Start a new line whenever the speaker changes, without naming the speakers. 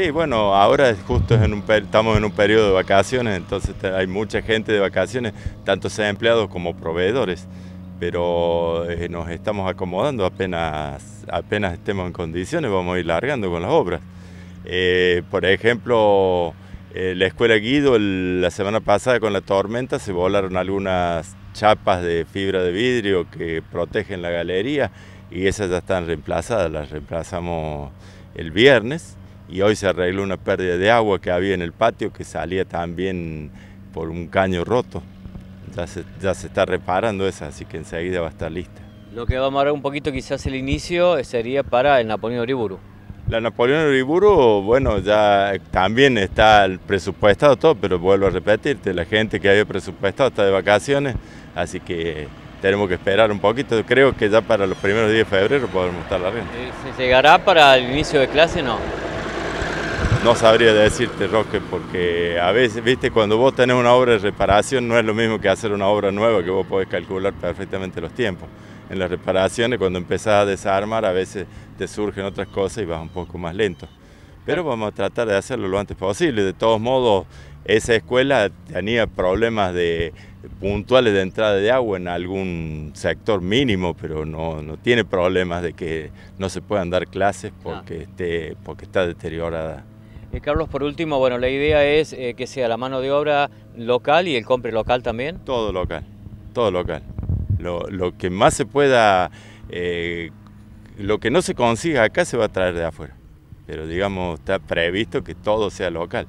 Sí, bueno, ahora justo estamos en un periodo de vacaciones, entonces hay mucha gente de vacaciones, tanto sea empleados como proveedores, pero eh, nos estamos acomodando, apenas, apenas estemos en condiciones vamos a ir largando con las obras. Eh, por ejemplo, eh, la escuela Guido la semana pasada con la tormenta se volaron algunas chapas de fibra de vidrio que protegen la galería y esas ya están reemplazadas, las reemplazamos el viernes y hoy se arregló una pérdida de agua que había en el patio que salía también por un caño roto. Ya se, ya se está reparando esa, así que enseguida va a estar lista.
Lo que vamos a ver un poquito quizás el inicio sería para el Napoleón Oriburu. La Napoleón Oriburu,
bueno, ya también está presupuestado todo, pero vuelvo a repetirte, la gente que había presupuestado está de vacaciones, así que tenemos que esperar un poquito. Creo que ya para los primeros días de febrero podremos estar la eh, ¿Se
llegará para el
inicio de clase? No. No sabría decirte, Roque, porque a veces, viste, cuando vos tenés una obra de reparación no es lo mismo que hacer una obra nueva, que vos podés calcular perfectamente los tiempos. En las reparaciones, cuando empezás a desarmar, a veces te surgen otras cosas y vas un poco más lento. Pero vamos a tratar de hacerlo lo antes posible. De todos modos, esa escuela tenía problemas de, puntuales de entrada de agua en algún sector mínimo, pero no, tiene problemas de que no se puedan dar clases porque, porque está deteriorada.
Carlos, por último, bueno, la idea es eh, que sea la mano de obra local y el compre local también. Todo local, todo local.
Lo, que más se pueda, eh, lo que no se consiga acá se va a traer de afuera. Pero digamos, está previsto que todo sea local.